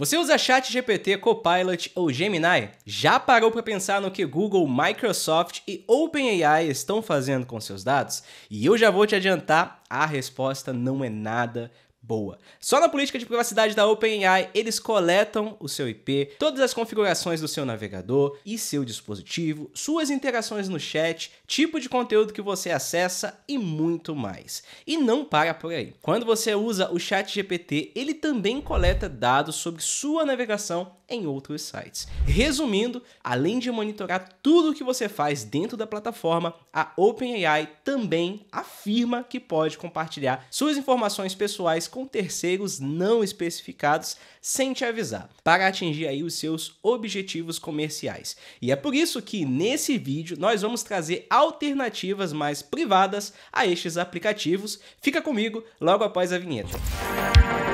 Você usa ChatGPT, Copilot ou Gemini? Já parou para pensar no que Google, Microsoft e OpenAI estão fazendo com seus dados? E eu já vou te adiantar, a resposta não é nada boa. Só na política de privacidade da OpenAI, eles coletam o seu IP, todas as configurações do seu navegador e seu dispositivo, suas interações no chat, tipo de conteúdo que você acessa e muito mais. E não para por aí. Quando você usa o ChatGPT, ele também coleta dados sobre sua navegação em outros sites. Resumindo, além de monitorar tudo o que você faz dentro da plataforma, a OpenAI também afirma que pode compartilhar suas informações pessoais com terceiros não especificados sem te avisar, para atingir aí os seus objetivos comerciais. E é por isso que nesse vídeo nós vamos trazer alternativas mais privadas a estes aplicativos. Fica comigo logo após a vinheta. Música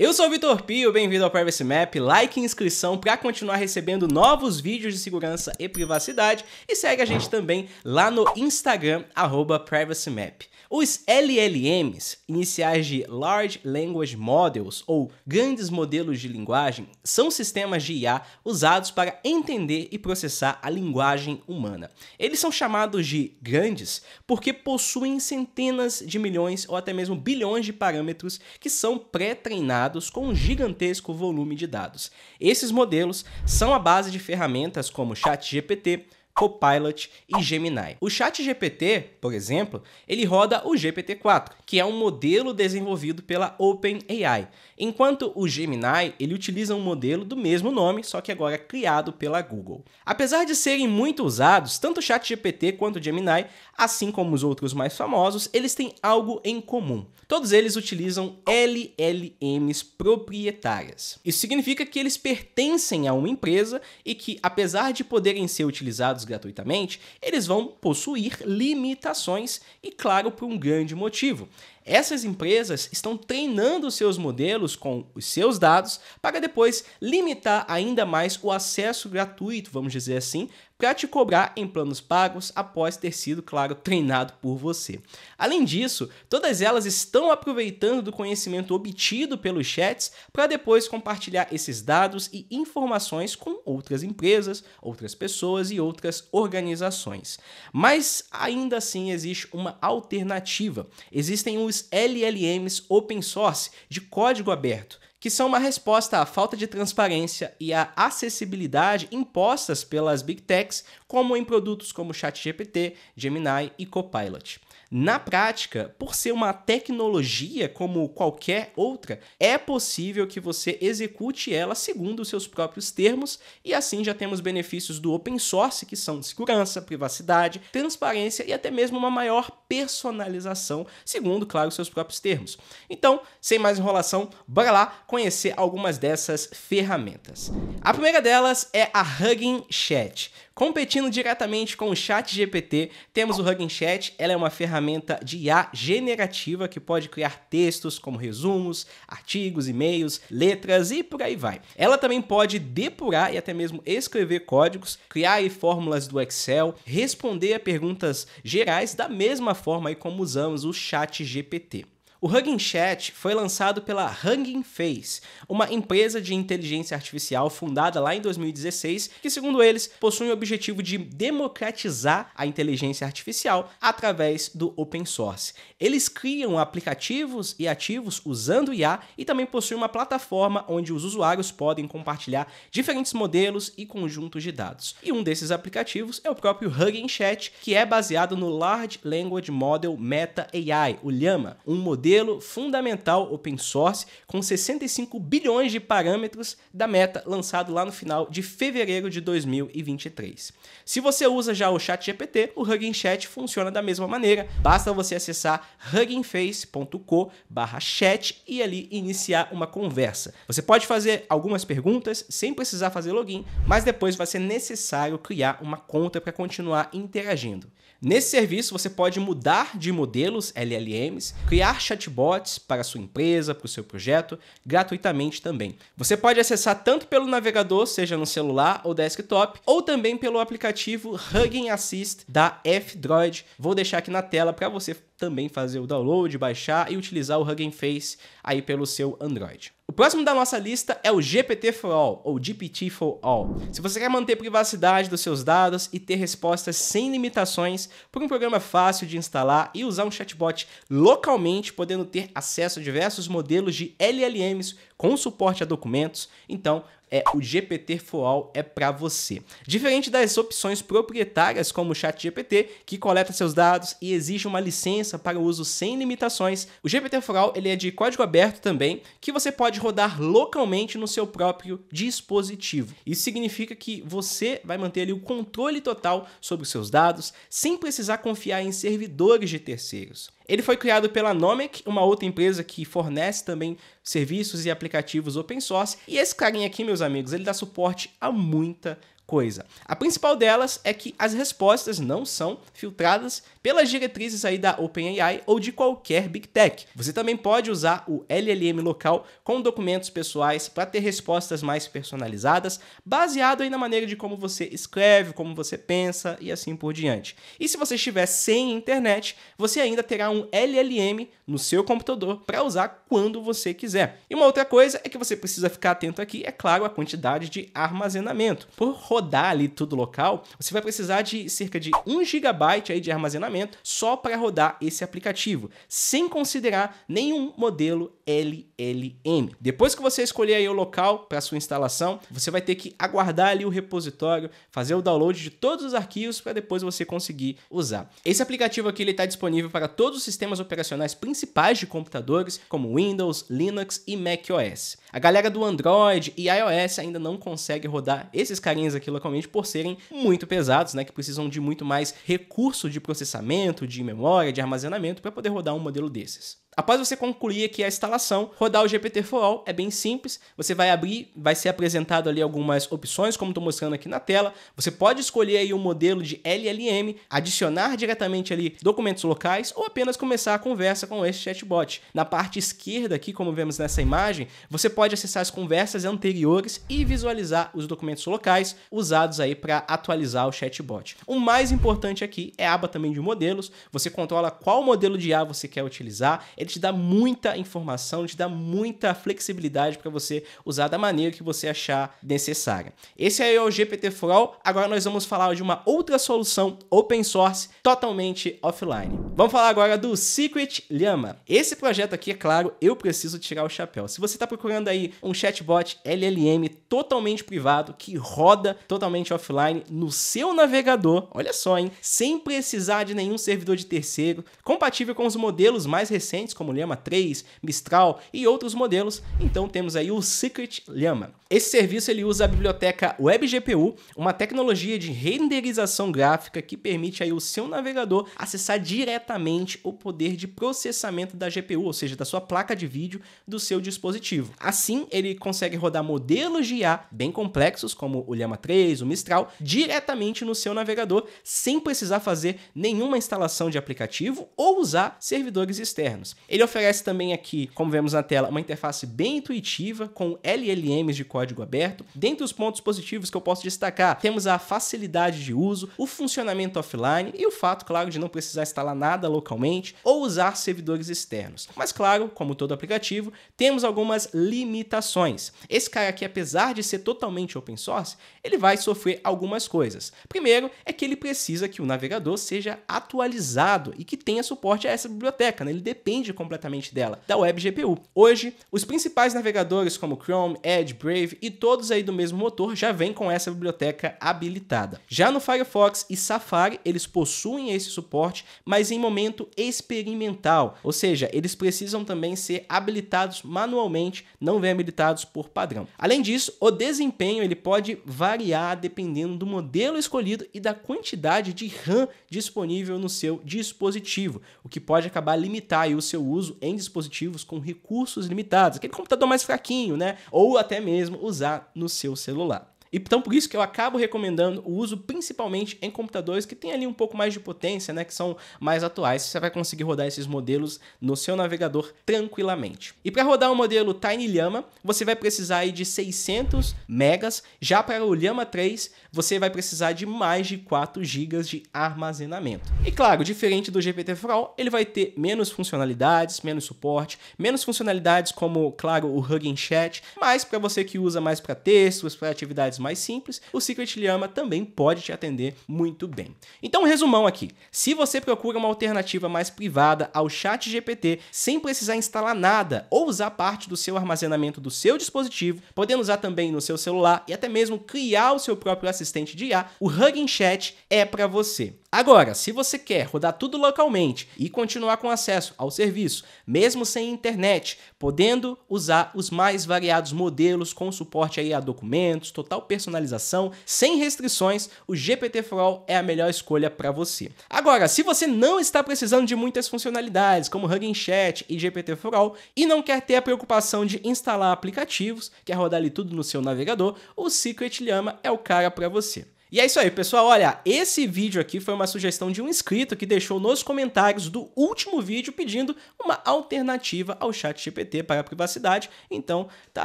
Eu sou o Vitor Pio, bem-vindo ao Privacy Map, like e inscrição para continuar recebendo novos vídeos de segurança e privacidade e segue a gente também lá no Instagram, arroba privacymap. Os LLMs, iniciais de Large Language Models ou grandes modelos de linguagem, são sistemas de IA usados para entender e processar a linguagem humana. Eles são chamados de grandes porque possuem centenas de milhões ou até mesmo bilhões de parâmetros que são pré-treinados dados com um gigantesco volume de dados. Esses modelos são a base de ferramentas como ChatGPT, Copilot e Gemini. O ChatGPT, por exemplo, ele roda o GPT-4, que é um modelo desenvolvido pela OpenAI, enquanto o Gemini ele utiliza um modelo do mesmo nome, só que agora criado pela Google. Apesar de serem muito usados, tanto o ChatGPT quanto o Gemini, assim como os outros mais famosos, eles têm algo em comum. Todos eles utilizam LLMs proprietárias. Isso significa que eles pertencem a uma empresa e que, apesar de poderem ser utilizados gratuitamente, eles vão possuir limitações e, claro, por um grande motivo. Essas empresas estão treinando seus modelos com os seus dados para depois limitar ainda mais o acesso gratuito, vamos dizer assim, para te cobrar em planos pagos após ter sido, claro, treinado por você. Além disso, todas elas estão aproveitando do conhecimento obtido pelos chats para depois compartilhar esses dados e informações com outras empresas, outras pessoas e outras organizações. Mas ainda assim existe uma alternativa. Existem os LLMs open source de código aberto que são uma resposta à falta de transparência e à acessibilidade impostas pelas Big Techs, como em produtos como ChatGPT, Gemini e Copilot. Na prática, por ser uma tecnologia como qualquer outra, é possível que você execute ela segundo os seus próprios termos e assim já temos benefícios do open source que são segurança, privacidade, transparência e até mesmo uma maior personalização, segundo, claro, os seus próprios termos. Então, sem mais enrolação, bora lá conhecer algumas dessas ferramentas. A primeira delas é a Hugging Chat. Competindo diretamente com o Chat GPT, temos o Hugging Chat. Ela é uma ferramenta de IA generativa que pode criar textos como resumos, artigos, e-mails, letras e por aí vai. Ela também pode depurar e até mesmo escrever códigos, criar fórmulas do Excel, responder a perguntas gerais da mesma forma como usamos o Chat GPT. O Hugging Chat foi lançado pela Hugging Face, uma empresa de inteligência artificial fundada lá em 2016, que, segundo eles, possui o objetivo de democratizar a inteligência artificial através do open source. Eles criam aplicativos e ativos usando IA e também possuem uma plataforma onde os usuários podem compartilhar diferentes modelos e conjuntos de dados. E um desses aplicativos é o próprio Hugging Chat, que é baseado no Large Language Model Meta AI, o LLaMA, um modelo modelo fundamental open source com 65 bilhões de parâmetros da Meta, lançado lá no final de fevereiro de 2023. Se você usa já o Chat GPT, o Hugging Chat funciona da mesma maneira. Basta você acessar huggingface.co/chat e ali iniciar uma conversa. Você pode fazer algumas perguntas sem precisar fazer login, mas depois vai ser necessário criar uma conta para continuar interagindo. Nesse serviço, você pode mudar de modelos LLMs, criar chatbots para a sua empresa, para o seu projeto, gratuitamente também. Você pode acessar tanto pelo navegador, seja no celular ou desktop, ou também pelo aplicativo Hugging Assist da F-Droid. Vou deixar aqui na tela para você também fazer o download, baixar e utilizar o Hugging Face aí pelo seu Android. O próximo da nossa lista é o GPT for All, ou GPT for All. Se você quer manter privacidade dos seus dados e ter respostas sem limitações por um programa fácil de instalar e usar um chatbot localmente, podendo ter acesso a diversos modelos de LLMs com suporte a documentos, então é o GPT Foal é para você. Diferente das opções proprietárias como o ChatGPT, que coleta seus dados e exige uma licença para uso sem limitações, o GPT Foal ele é de código aberto também, que você pode rodar localmente no seu próprio dispositivo. Isso significa que você vai manter ali o controle total sobre os seus dados, sem precisar confiar em servidores de terceiros. Ele foi criado pela Nomic, uma outra empresa que fornece também serviços e aplicativos open source. E esse carinha aqui, meus amigos, ele dá suporte a muita coisa. A principal delas é que as respostas não são filtradas pelas diretrizes aí da OpenAI ou de qualquer Big Tech. Você também pode usar o LLM local com documentos pessoais para ter respostas mais personalizadas, baseado aí na maneira de como você escreve, como você pensa e assim por diante. E se você estiver sem internet, você ainda terá um LLM no seu computador para usar quando você quiser. E uma outra coisa é que você precisa ficar atento aqui, é claro, a quantidade de armazenamento. Por rodar ali tudo local, você vai precisar de cerca de 1 GB aí de armazenamento só para rodar esse aplicativo, sem considerar nenhum modelo LLM. Depois que você escolher aí o local para sua instalação, você vai ter que aguardar ali o repositório, fazer o download de todos os arquivos para depois você conseguir usar. Esse aplicativo aqui ele está disponível para todos os sistemas operacionais principais de computadores, como Windows, Linux e macOS. A galera do Android e iOS ainda não consegue rodar esses carinhas aqui localmente por serem muito pesados, né? Que precisam de muito mais recurso de processamento, de memória, de armazenamento para poder rodar um modelo desses. Após você concluir aqui a instalação, rodar o GPT for All é bem simples. Você vai abrir, vai ser apresentado ali algumas opções, como estou mostrando aqui na tela. Você pode escolher aí o um modelo de LLM, adicionar diretamente ali documentos locais ou apenas começar a conversa com este chatbot. Na parte esquerda aqui, como vemos nessa imagem, você pode acessar as conversas anteriores e visualizar os documentos locais usados aí para atualizar o chatbot. O mais importante aqui é a aba também de modelos. Você controla qual modelo de IA você quer utilizar ele te dá muita informação, te dá muita flexibilidade para você usar da maneira que você achar necessária. Esse aí é o GPT all Agora nós vamos falar de uma outra solução open source totalmente offline. Vamos falar agora do Secret Llama. Esse projeto aqui, é claro, eu preciso tirar o chapéu. Se você está procurando aí um chatbot LLM totalmente privado que roda totalmente offline no seu navegador, olha só, hein, sem precisar de nenhum servidor de terceiro, compatível com os modelos mais recentes como como Llama 3, Mistral e outros modelos, então temos aí o Secret Llama. Esse serviço ele usa a biblioteca WebGPU, uma tecnologia de renderização gráfica que permite aí o seu navegador acessar diretamente o poder de processamento da GPU, ou seja, da sua placa de vídeo do seu dispositivo. Assim, ele consegue rodar modelos de IA bem complexos, como o Llama 3, o Mistral, diretamente no seu navegador, sem precisar fazer nenhuma instalação de aplicativo ou usar servidores externos. Ele oferece também aqui, como vemos na tela, uma interface bem intuitiva, com LLMs de código aberto. Dentre os pontos positivos que eu posso destacar, temos a facilidade de uso, o funcionamento offline e o fato, claro, de não precisar instalar nada localmente ou usar servidores externos. Mas claro, como todo aplicativo, temos algumas limitações. Esse cara aqui, apesar de ser totalmente open source, ele vai sofrer algumas coisas. Primeiro é que ele precisa que o navegador seja atualizado e que tenha suporte a essa biblioteca, né? ele depende depende completamente dela, da web GPU. Hoje, os principais navegadores como Chrome, Edge, Brave e todos aí do mesmo motor já vêm com essa biblioteca habilitada. Já no Firefox e Safari, eles possuem esse suporte, mas em momento experimental, ou seja, eles precisam também ser habilitados manualmente, não vêm habilitados por padrão. Além disso, o desempenho ele pode variar dependendo do modelo escolhido e da quantidade de RAM disponível no seu dispositivo, o que pode acabar limitar o seu seu uso em dispositivos com recursos limitados, aquele computador mais fraquinho, né? Ou até mesmo usar no seu celular e Então, por isso que eu acabo recomendando o uso principalmente em computadores que tem ali um pouco mais de potência, né, que são mais atuais. Você vai conseguir rodar esses modelos no seu navegador tranquilamente. E para rodar o modelo Tiny Llama, você vai precisar aí de 600 megas. Já para o Llama 3, você vai precisar de mais de 4 GB de armazenamento. E claro, diferente do GPT Frol, ele vai ter menos funcionalidades, menos suporte, menos funcionalidades como, claro, o Hugging Chat, mas para você que usa mais para textos, para atividades mais simples, o Secret Lhama também pode te atender muito bem. Então, resumão aqui. Se você procura uma alternativa mais privada ao chat GPT, sem precisar instalar nada ou usar parte do seu armazenamento do seu dispositivo, podendo usar também no seu celular e até mesmo criar o seu próprio assistente de IA, o Hugging Chat é para você. Agora, se você quer rodar tudo localmente e continuar com acesso ao serviço, mesmo sem internet, podendo usar os mais variados modelos com suporte aí a documentos, total personalização, sem restrições, o GPT for All é a melhor escolha para você. Agora, se você não está precisando de muitas funcionalidades, como Hugging Chat e GPT for All, e não quer ter a preocupação de instalar aplicativos, quer rodar ali tudo no seu navegador, o Secret Llama é o cara para você. E é isso aí, pessoal. Olha, esse vídeo aqui foi uma sugestão de um inscrito que deixou nos comentários do último vídeo pedindo uma alternativa ao chat GPT para a privacidade. Então, tá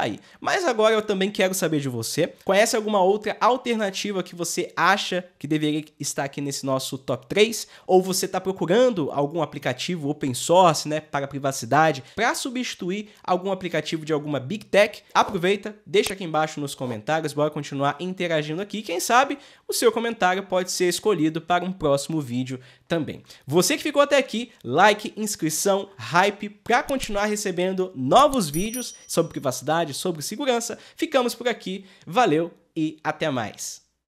aí. Mas agora eu também quero saber de você. Conhece alguma outra alternativa que você acha que deveria estar aqui nesse nosso top 3? Ou você está procurando algum aplicativo open source, né, para privacidade, para substituir algum aplicativo de alguma big tech? Aproveita, deixa aqui embaixo nos comentários, bora continuar interagindo aqui. Quem sabe o seu comentário pode ser escolhido para um próximo vídeo também. Você que ficou até aqui, like, inscrição, hype para continuar recebendo novos vídeos sobre privacidade, sobre segurança. Ficamos por aqui, valeu e até mais.